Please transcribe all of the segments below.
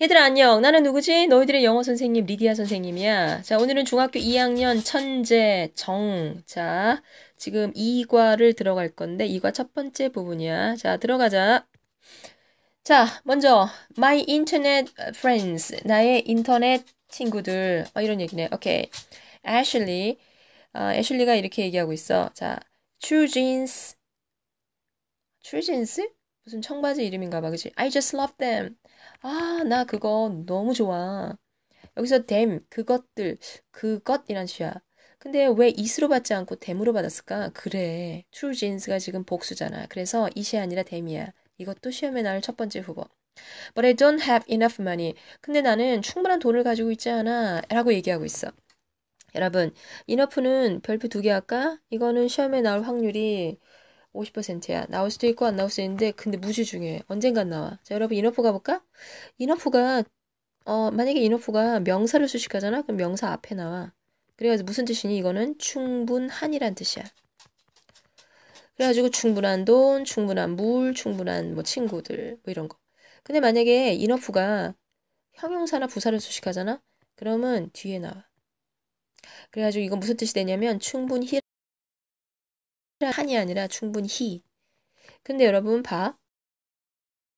얘들아 안녕. 나는 누구지? 너희들의 영어 선생님 리디아 선생님이야. 자, 오늘은 중학교 2학년 천재 정. 자, 지금 2과를 들어갈 건데 2과 첫 번째 부분이야. 자, 들어가자. 자, 먼저 my internet friends. 나의 인터넷 친구들. 어, 이런 얘기네. 오케이. Ashley. 어, 애슐리가 이렇게 얘기하고 있어. 자, true jeans. true jeans? 무슨 청바지 이름인가 봐. 그지 I just love them. 아, 나 그거 너무 좋아. 여기서 them, 그것들, 그것이란 시야. 근데 왜 is로 받지 않고 them으로 받았을까? 그래. true jeans가 지금 복수잖아. 그래서 이시 아니라 them이야. 이것도 시험에 나올 첫 번째 후보. But I don't have enough money. 근데 나는 충분한 돈을 가지고 있지 않아. 라고 얘기하고 있어. 여러분, enough는 별표 두 개 할까? 이거는 시험에 나올 확률이 50%야. 나올 수도 있고 안 나올 수도 있는데 근데 무지 중요해. 언젠간 나와. 자 여러분 인어프 가볼까? 인어프가 어 만약에 인어프가 명사를 수식하잖아. 그럼 명사 앞에 나와. 그래가지고 무슨 뜻이니? 이거는 충분한이란 뜻이야. 그래가지고 충분한 돈, 충분한 물, 충분한 뭐 친구들 뭐 이런 거. 근데 만약에 인어프가 형용사나 부사를 수식하잖아. 그러면 뒤에 나와. 그래가지고 이건 무슨 뜻이 되냐면 충분히 한이 아니라 충분히 he. 근데 여러분 봐.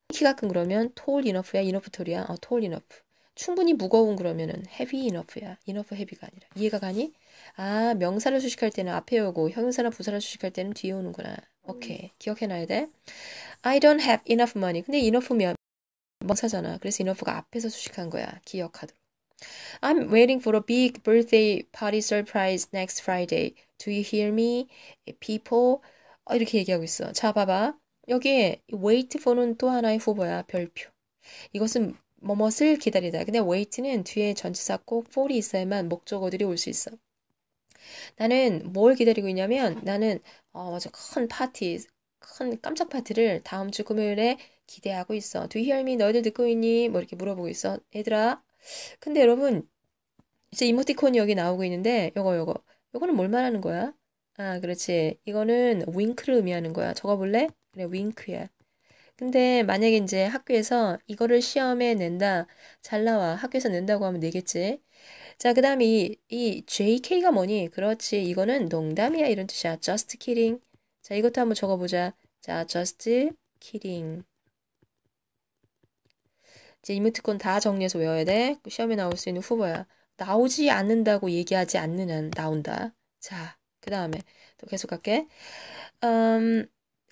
키가 큰 그러면 tall enough야, enough tall이야. 어, tall enough. 충분히 무거운 그러면은 heavy enough야. enough heavy가 아니라. 이해가 가니? 아, 명사를 수식할 때는 앞에 오고 형용사나 부사를 수식할 때는 뒤에 오는구나. 오케이. 기억해 놔야 돼. I don't have enough money. 근데 enough면 명사잖아. 그래서 enough가 앞에서 수식한 거야. 기억하도록. I'm waiting for a big birthday party surprise next Friday. Do you hear me? People 어, 이렇게 얘기하고 있어. 자, 봐봐. 여기에 wait for는 또 하나의 후보야. 별표. 이것은 뭐뭇을 기다리다. 근데 wait는 뒤에 전치사 꼭 for이 있어야만 목적어들이 올 수 있어. 나는 뭘 기다리고 있냐면 나는 어, 아주 아큰 파티, 큰 깜짝 파티를 다음 주 금요일에 기대하고 있어. Do you hear me? 너희들 듣고 있니? 뭐 이렇게 물어보고 있어. 얘들아. 근데 여러분 이제 이모티콘이 여기 나오고 있는데 요거 요거 이거는뭘 말하는 거야? 아, 그렇지. 이거는 윙크를 의미하는 거야. 적어볼래? 그래, 윙크야. 근데 만약에 이제 학교에서 이거를 시험에 낸다, 잘 나와, 학교에서 낸다고 하면 되겠지. 자, 그 다음 이, 이 JK가 뭐니? 그렇지. 이거는 농담이야. 이런 뜻이야. just kidding. 자, 이것도 한번 적어보자. 자, just kidding. 이제 이모티콘 다 정리해서 외워야 돼. 시험에 나올 수 있는 후보야. 나오지 않는다고 얘기하지 않는 한 나온다. 자, 그 다음에 또 계속 갈게. 음,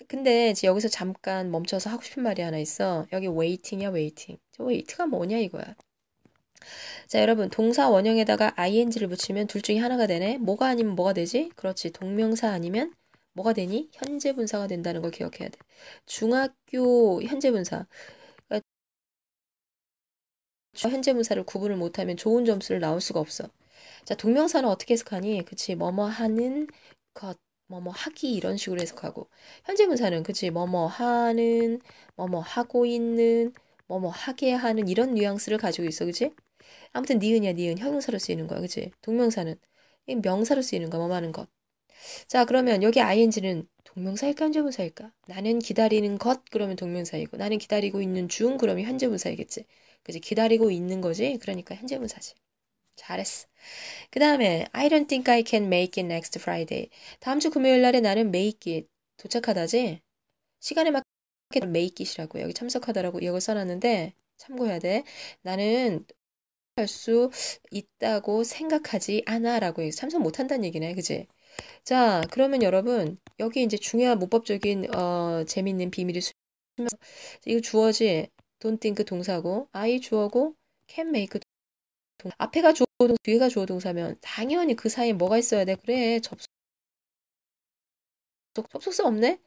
근데 이제 여기서 잠깐 멈춰서 하고 싶은 말이 하나 있어. 여기 웨이팅이야 웨이팅. t i n g 저웨이 i t 가 뭐냐 이거야. 자, 여러분, 동사 원형에다가 ing를 붙이면 둘 중에 하나가 되네. 뭐가 아니면 뭐가 되지? 그렇지. 동명사 아니면 뭐가 되니? 현재 분사가 된다는 걸 기억해야 돼. 중학교 현재 분사. 현재 문사를 구분을 못하면 좋은 점수를 나올 수가 없어. 자, 동명사는 어떻게 해석하니? 그치, 뭐뭐 하는 것, 뭐뭐 하기 이런 식으로 해석하고 현재 문사는 그치, 뭐뭐 하는, 뭐뭐 하고 있는, 뭐뭐 하게 하는 이런 뉘앙스를 가지고 있어, 그치? 아무튼 니은이야, 니은. 형용사로 쓰이는 거야, 그치? 동명사는 명사로 쓰이는 거야, 뭐뭐 하는 것. 자, 그러면 여기 ing는 동명사일까 현재분사일까? 나는 기다리는 것 그러면 동명사이고 나는 기다리고 있는 중 그러면 현재분사이겠지. 그지? 기다리고 있는 거지. 그러니까 현재분사지. 잘했어. 그 다음에 I don't think I can make it next Friday. 다음 주 금요일 날에 나는 make it 도착하다지. 시간에 맞게 make it이라고 여기 참석하다라고 이거 써놨는데 참고해야 돼. 나는 할 수 있다고 생각하지 않아라고 참석 못한다는 얘기네, 그지? 자, 그러면 여러분, 여기 이제 중요한 문법적인, 어, 재밌는 비밀이 숨어, 이거 주어지, don't think 동사고, I 주어고, can make 동사. 앞에가 주어 동사, 뒤에가 주어 동사면, 당연히 그 사이에 뭐가 있어야 돼? 그래, 접속. 접속사 없네?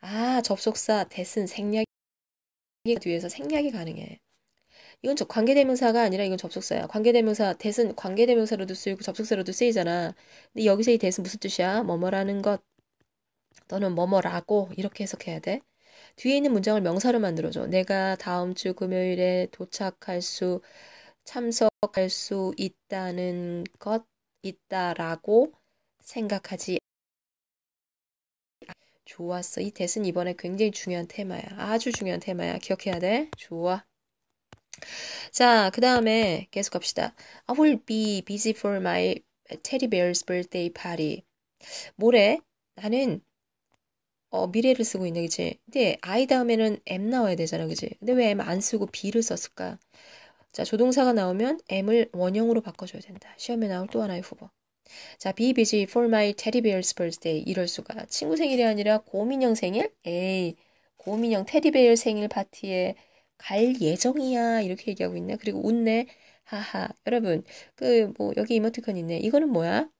아, 접속사, 대신 생략이 뒤에서 생략이 가능해. 이건 저 관계대명사가 아니라 이건 접속사야. 관계대명사 대은 관계대명사로도 쓰이고 접속사로도 쓰이잖아. 근데 여기서 이 대은 무슨 뜻이야? 뭐뭐라는 것 또는 뭐뭐라고 이렇게 해석해야 돼. 뒤에 있는 문장을 명사로 만들어줘. 내가 다음 주 금요일에 도착할 수 참석할 수 있다는 것 있다라고 생각하지 좋았어. 이 대신 이번에 굉장히 중요한 테마야. 아주 중요한 테마야. 기억해야 돼. 좋아. 자, 그 다음에 계속 갑시다. I will be busy for my teddy bear's birthday party. 모레 나는 어, 미래를 쓰고 있네, 그치? 근데 I 다음에는 M 나와야 되잖아, 그치? 근데 왜 M 안 쓰고 B를 썼을까? 자, 조동사가 나오면 M을 원형으로 바꿔줘야 된다. 시험에 나올 또 하나의 후보. 자, be busy for my teddy bear's birthday. 이럴 수가. 친구 생일이 아니라 고민형 생일? 에이, 고민형 테디베일 생일 파티에 갈 예정이야 이렇게 얘기하고 있네. 그리고 웃네. 하하. 여러분 그 뭐 여기 이모티콘 있네. 이거는 뭐야?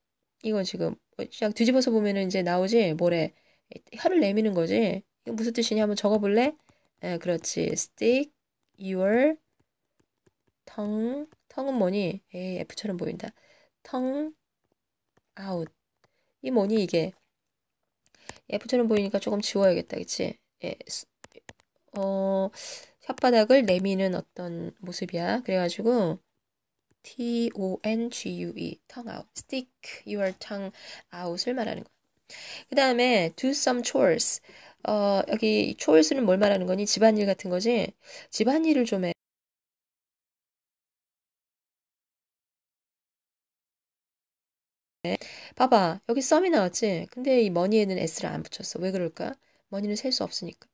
이건 지금 어, 쫙 뒤집어서 보면은 이제 나오지 뭐래 혀를 내미는 거지. 이거 무슨 뜻이냐 한번 적어볼래? 에, 그렇지. Stick your tongue. t 은 뭐니? 에이, F처럼 보인다. 텅, 아웃. 이 뭐니 이게? F처럼 보이니까 조금 지워야겠다, 그치? 예, 어, 혓바닥을 내미는 어떤 모습이야. 그래가지고 T O N G U E tongue out, stick your tongue out을 말하는 거그 다음에 do some chores. 어, 여기 chores는 뭘 말하는 거니? 집안일 같은 거지. 집안일을 좀 해. 봐봐 여기 썸이 나왔지 근데 이 머니에는 s를 안 붙였어 왜 그럴까 머니는 셀 수 없으니까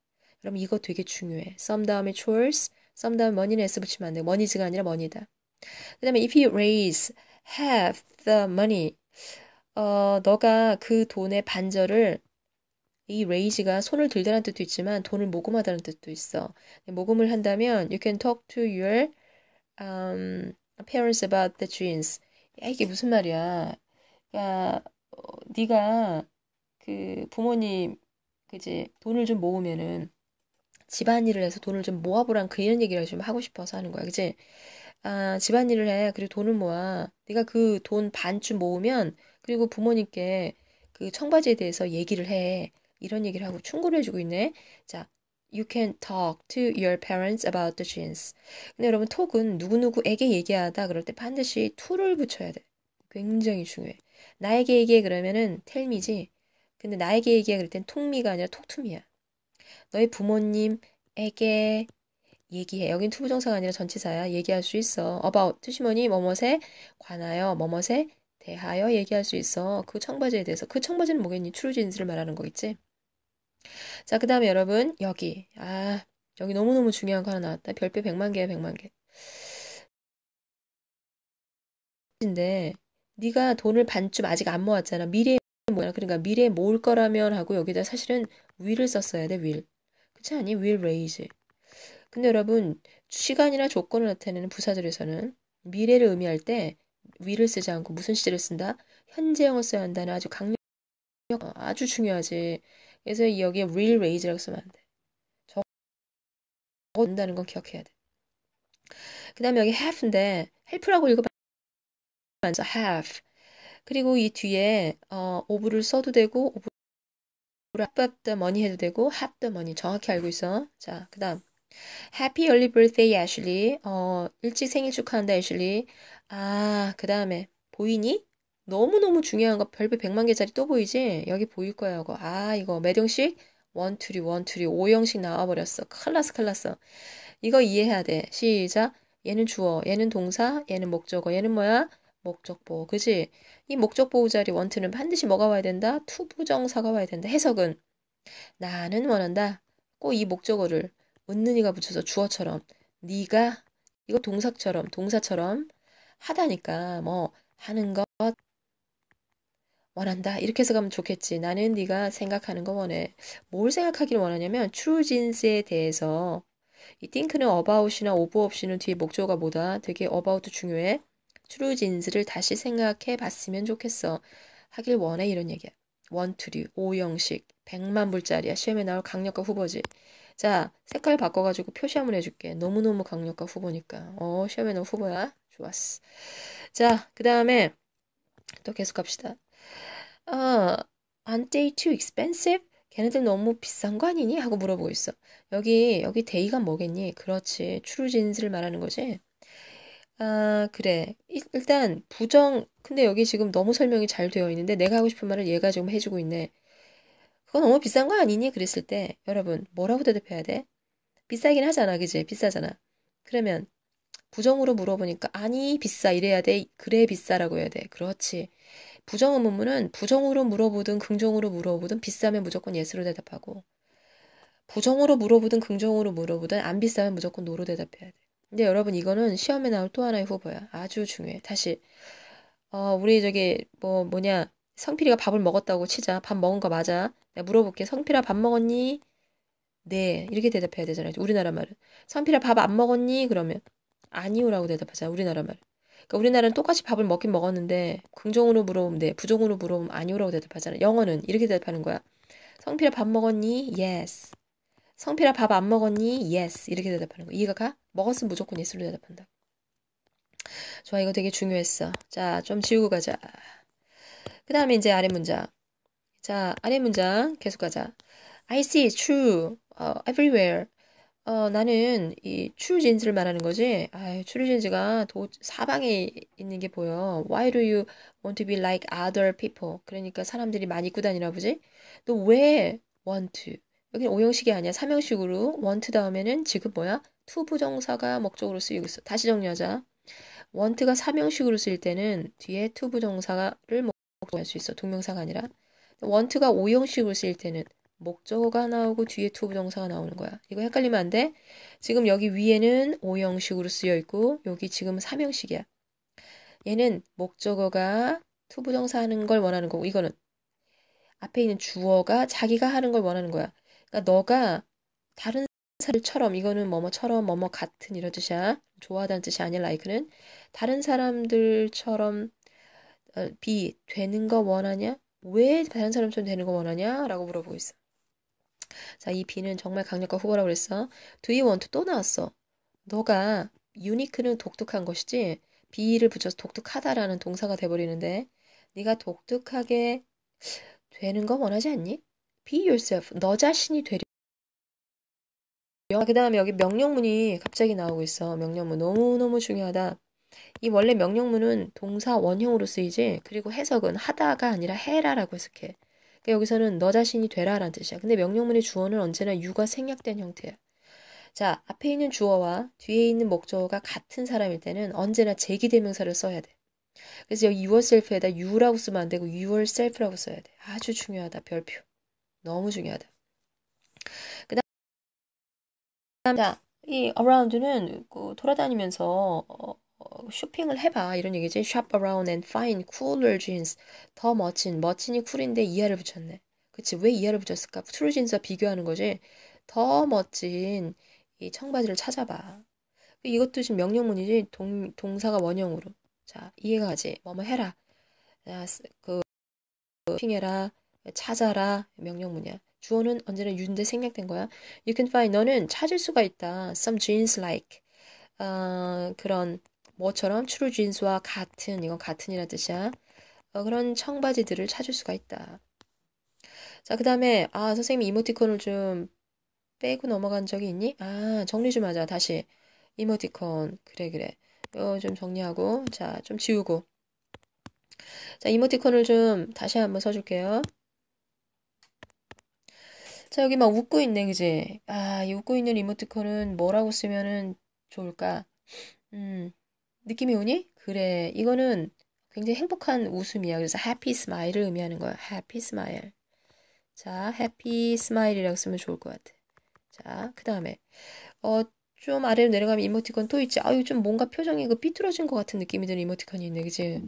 그럼 이거 되게 중요해. some 다음에 chores, some 다음에 money는 s 붙이면 안 돼. moneys가 아니라 money다. 그 다음에 if you raise half the money, 어, 너가 그 돈의 반절을 이 raise가 손을 들다라는 뜻도 있지만 돈을 모금하다는 뜻도 있어. 모금을 한다면 you can talk to your um, parents about the dreams. 야, 이게 무슨 말이야? 야, 어, 네가 그 부모님 그지 돈을 좀 모으면은 집안일을 해서 돈을 좀 모아보란 그 이런 얘기를 좀 하고 싶어서 하는 거야. 그지? 아, 집안일을 해. 그리고 돈을 모아. 네가 그 돈 반쯤 모으면 그리고 부모님께 그 청바지에 대해서 얘기를 해. 이런 얘기를 하고 충고를 해주고 있네. 자, you can talk to your parents about the jeans. 근데 여러분 톡은 누구누구에게 얘기하다 그럴 때 반드시 to를 붙여야 돼. 굉장히 중요해. 나에게 얘기해 그러면은 tellme지. 근데 나에게 얘기해 그럴 땐 톡미가 아니라 톡투미야. 너희 부모님에게 얘기해. 여긴 투부정사가 아니라 전치사야. 얘기할 수 있어. about 뜻이뭐니 뭐뭇에 관하여 뭐뭇에 대하여 얘기할 수 있어. 그 청바지에 대해서. 그 청바지는 뭐겠니? 트루진스를 말하는 거겠지? 자, 그 다음에 여러분, 여기. 아, 여기 너무너무 중요한 거 하나 나왔다. 별빛 100만 개야, 100만 개. 근데 네가 돈을 반쯤 아직 안 모았잖아. 미래에 뭐냐 그러니까 미래에 모을 거라면 하고 여기다 사실은 will을 썼어야 돼 will 그렇지 않니 will raise 근데 여러분 시간이나 조건을 나타내는 부사들에서는 미래를 의미할 때 will을 쓰지 않고 무슨 시제를 쓴다 현재형을 써야 한다는 아주 강력 어, 아주 중요하지 그래서 여기에 will raise라고 쓰면 안돼 적어준다는 건 기억해야 돼그 다음에 여기 have인데 help라고 읽어봐 have 그리고 이 뒤에 어, 오브를 써도 되고 오브 핫밥 더 머니 해도 되고 합더 머니 정확히 알고 있어. 자, 그다음 Happy early birthday, Ashley. 어, 일찍 생일 축하한다, Ashley. 아, 그다음에 보이니? 너무너무 중요한 거 별별 백만 개짜리 또 보이지? 여기 보일 거야, 이거. 아, 이거 매형식 원투리 원투리 오형식 나와 버렸어. 클라스 클라스. 이거 이해해야 돼. 시작. 얘는 주어, 얘는 동사, 얘는 목적어, 얘는 뭐야? 목적 보호. 그지? 이 목적 보호 자리 원트는 반드시 뭐가 와야 된다? 투부정사가 와야 된다. 해석은 나는 원한다. 꼭 이 목적어를 은는 이가 붙여서 주어처럼 네가 이거 동사처럼 동사처럼 하다니까 뭐 하는 것 원한다 이렇게 해서 가면 좋겠지 나는 네가 생각하는 거 원해 뭘 생각하길 기 원하냐면 t 진 u 에 대해서 이 t 크는어바웃이나오 f 없이는 뒤에 목적어가 뭐다 되게 어바웃도 중요해 트루진스를 다시 생각해 봤으면 좋겠어. 하길 원해 이런 얘기야. 원투리 오형식, 백만 불짜리야. 시험에 나올 강력과 후보지. 자, 색깔 바꿔가지고 표시 한번 해줄게. 너무너무 강력과 후보니까. 어, 시험에 나올 후보야. 좋았어. 자, 그 다음에 또 계속 갑시다. 어, aren't they too expensive? 걔네들 너무 비싼 거 아니니? 하고 물어보고 있어. 여기, 여기 데이가 뭐겠니? 그렇지. 추루진스를 말하는 거지. 아, 그래. 일단 부정 근데 여기 지금 너무 설명이 잘 되어 있는데 내가 하고 싶은 말을 얘가 지금 해주고 있네. 그건 너무 비싼 거 아니니? 그랬을 때 여러분 뭐라고 대답해야 돼? 비싸긴 하잖아, 그지? 비싸잖아. 그러면 부정으로 물어보니까 아니 비싸 이래야 돼 그래 비싸라고 해야 돼 그렇지 부정 의문문은 부정으로 물어보든 긍정으로 물어보든 비싸면 무조건 예스로 대답하고 부정으로 물어보든 긍정으로 물어보든 안 비싸면 무조건 노로 대답해야 돼 근데 여러분 이거는 시험에 나올 또 하나의 후보야. 아주 중요해. 다시 어 우리 저기 뭐 뭐냐 성필이가 밥을 먹었다고 치자. 밥 먹은 거 맞아? 내가 물어볼게. 성필아 밥 먹었니? 네 이렇게 대답해야 되잖아요. 우리나라 말은 성필아 밥 안 먹었니? 그러면 아니오라고 대답하자. 우리나라 말 그러니까 우리나라는 똑같이 밥을 먹긴 먹었는데 긍정으로 물어보면 네, 부정으로 물어보면 아니오라고 대답하잖아. 영어는 이렇게 대답하는 거야. 성필아 밥 먹었니? Yes. 성필아 밥 안 먹었니? Yes. 이렇게 대답하는 거. 이해가 가? 먹었으면 무조건 예스로 대답한다. 좋아, 이거 되게 중요했어. 자, 좀 지우고 가자. 그 다음에 이제 아래 문장. 자, 아래 문장 계속 가자. I see true uh, everywhere. 어, 나는 이 t r 추루진즈를 말하는 거지. 아유, t 추루진즈가 도, 사방에 있는 게 보여. Why do you want to be like other people? 그러니까 사람들이 많이 꾸고 다니나 보지? 너왜 want to? 여기는 오형식이 아니야. 삼형식으로 want 다음에는 지금 뭐야? t 부정사가 목적으로 쓰이고 있어. 다시 정리하자. want가 삼형식으로 쓰일 때는 뒤에 t 부정사를 목적으로 할 수 있어. 동명사가 아니라. want가 오형식으로 쓰일 때는 목적어가 나오고 뒤에 t 부정사가 나오는 거야. 이거 헷갈리면 안 돼. 지금 여기 위에는 오형식으로 쓰여 있고 여기 지금 삼형식이야. 얘는 목적어가 t 부정사 하는 걸 원하는 거고 이거는 앞에 있는 주어가 자기가 하는 걸 원하는 거야. 그러니까 너가 다른 사람들처럼 이거는 뭐뭐처럼 뭐뭐 같은 이런 뜻이야. 좋아하다는 뜻이 아니라 라이크는 다른 사람들처럼 어, 비 되는 거 원하냐? 왜 다른 사람처럼 되는 거 원하냐? 라고 물어보고 있어. 자, 이비는 정말 강력한 후보라고 그랬어. Do you want 또 나왔어. 너가 유니크는 독특한 것이지 비를 붙여서 독특하다라는 동사가 돼버리는데 네가 독특하게 되는 거 원하지 않니? be yourself. 너 자신이 되려. 그 다음에 여기 명령문이 갑자기 나오고 있어. 명령문 너무너무 중요하다. 이 원래 명령문은 동사 원형으로 쓰이지, 그리고 해석은 하다가 아니라 해라라고 해석해. 그러니까 여기서는 너 자신이 되라라는 뜻이야. 근데 명령문의 주어는 언제나 유가 생략된 형태야. 자, 앞에 있는 주어와 뒤에 있는 목적어가 같은 사람일 때는 언제나 제기대명사를 써야 돼. 그래서 여기 yourself에다 you라고 쓰면 안 되고 yourself라고 써야 돼. 아주 중요하다, 별표. 너무 중요하다. 그 다음, 이 around는 그 돌아다니면서 어, 어, 쇼핑을 해봐. 이런 얘기지. shop around and find cooler jeans. 더 멋진. 멋진이 쿨인데 이하를 붙였네. 그치. 왜 이하를 붙였을까? true 와 비교하는 거지. 더 멋진 이 청바지를 찾아봐. 이것도 지금 명령문이지. 동, 동사가 원형으로. 자, 이해가 가지. 뭐뭐 해라. 자, 그, 쇼핑해라. 찾아라 명령문이야. 주어는 언제나 유인데 생략된 거야. You can find 너는 찾을 수가 있다. Some jeans like 어, 그런 뭐처럼 true jeans와 같은 이건 같은이라 뜻이야. 어, 그런 청바지들을 찾을 수가 있다. 자, 그 다음에, 아, 선생님 이모티콘을 좀 빼고 넘어간 적이 있니? 아, 정리 좀 하자. 다시. 이모티콘. 그래, 그래. 어, 좀 정리하고. 자, 좀 지우고. 자, 이모티콘을 좀 다시 한번 써줄게요. 자, 여기 막 웃고 있네, 그지? 아, 이 웃고 있는 이모티콘은 뭐라고 쓰면은 좋을까? 음, 느낌이 오니? 그래. 이거는 굉장히 행복한 웃음이야. 그래서 happy smile을 의미하는 거야. happy smile. 자, happy smile이라고 쓰면 좋을 것 같아. 자, 그 다음에, 어, 좀 아래로 내려가면 이모티콘 또 있지. 아유, 좀 뭔가 표정이 그 삐뚤어진 것 같은 느낌이 드는 이모티콘이 있네, 그지?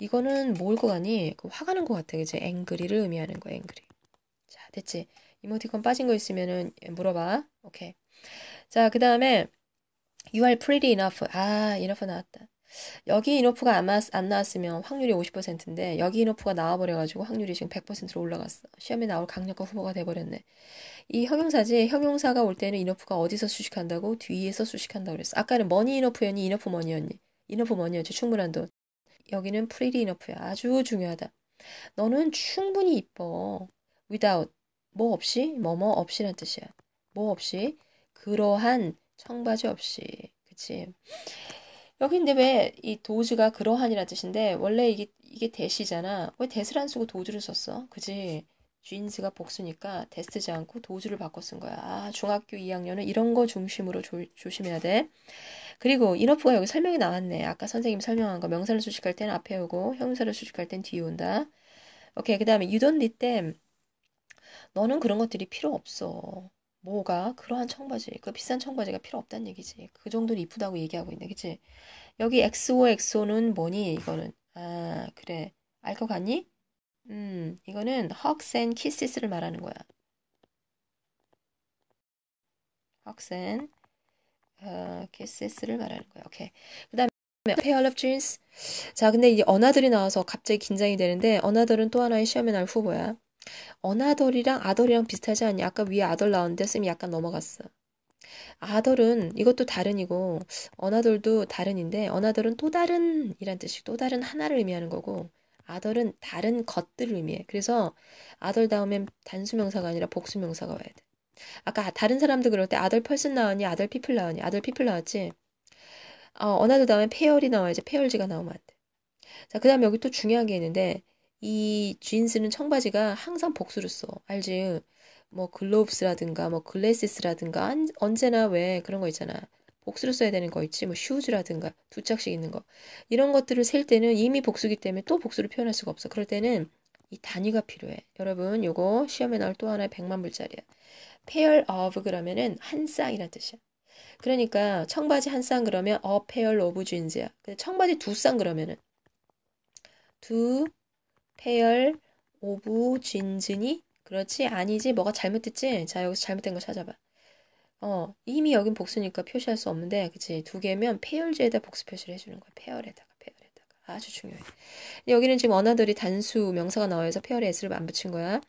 이거는 뭘것 같니? 그 화가 난것 같아, 그지? 앵그리를 의미하는 거야, 앵그리. 자, 됐지? 이모티콘 빠진 거 있으면은 물어봐. 오케이. 자, 그 다음에 You are pretty enough. 아, enough 나왔다. 여기 이노프가 아마 안 나왔으면 확률이 50%인데 여기 이노프가 나와버려가지고 확률이 지금 100%로 올라갔어. 시험에 나올 강력과 후보가 돼버렸네. 이 형용사지 형용사가 올 때는 이노프가 어디서 수식한다고? 뒤에서 수식한다고 그랬어. 아까는 머니 이노프였니? 이노프 머니였니? 이노프 머니였지. 충분한 돈. 여기는 프리리 이너프야. 아주 중요하다. 너는 충분히 이뻐. without 뭐 없이 뭐 뭐 없이란 뜻이야. 뭐 없이 그러한 청바지 없이 그치? 여기 근데 왜 이 도즈가 그러한이라 뜻인데 원래 이게 이게 대시잖아. 왜 대스를 안 쓰고 도즈를 썼어? 그지? 인스가 복수니까 데스지 않고 도즈를 바꿔 쓴 거야. 아, 중학교 2학년은 이런 거 중심으로 조, 조심해야 돼. 그리고 이너프가 여기 설명이 나왔네. 아까 선생님 설명한 거 명사를 수식할 땐 앞에 오고 형사를 수식할 땐 뒤에 온다. 오케이. 그다음에 유 o u d 너는 그런 것들이 필요 없어. 뭐가 그러한 청바지, 그 비싼 청바지가 필요 없다는 얘기지. 그 정도는 이쁘다고 얘기하고 있네, 그치? 여기 XOXO는 뭐니? 이거는 아 그래 알 것 같니? 음 이거는 Hugs and Kisses를 말하는 거야. Hugs and 어, Kisses를 말하는 거야. 오케이. 그다음에 pair of jeans. 자, 근데 이제 어나들이 나와서 갑자기 긴장이 되는데 어나들은 또 하나의 시험에 날 후보야. 언나돌이랑아돌이랑 비슷하지 않냐? 아까 위에 아돌 나왔는데 쌤이 약간 넘어갔어. 아돌은 이것도 다른이고 언나돌도 다른인데 언나돌은또 다른 이란 뜻이 또 다른 하나를 의미하는 거고 아돌은 다른 것들을 의미해. 그래서 아돌 다음엔 단수명사가 아니라 복수명사가 와야 돼. 아까 다른 사람들 그럴 때아돌 펄슨 나왔니? 아돌 피플 나왔니? 아돌 피플 나왔지? 어, 언나돌 다음에 페어리 나와야지. 페어리가 나오면 안 돼. 자, 그 다음에 여기 또 중요한 게 있는데 이 진스는 청바지가 항상 복수를 써. 알지? 뭐 글로브스라든가 뭐 글래시스라든가 언제나 왜 그런 거 있잖아. 복수를 써야 되는 거 있지. 뭐 슈즈라든가 두 짝씩 있는 거. 이런 것들을 셀 때는 이미 복수기 때문에 또 복수를 표현할 수가 없어. 그럴 때는 이 단위가 필요해. 여러분, 이거 시험에 나올 또 하나의 100만 불짜리야. pair of 그러면은 한 쌍이란 뜻이야. 그러니까 청바지 한 쌍 그러면 a pair of jeans야. 근데 청바지 두 쌍 그러면은 두 태열, 오부, 진진이 그렇지 아니지 뭐가 잘못됐지? 자 여기서 잘못된 거 찾아봐. 어 이미 여긴 복수니까 표시할 수 없는데 그치 두 개면 폐열지에다 복수 표시를 해주는 거야 폐열에다가 폐열에다가 아주 중요해. 여기는 지금 언어들이 단수 명사가 나와서 폐열에 s를 안 붙인 거야.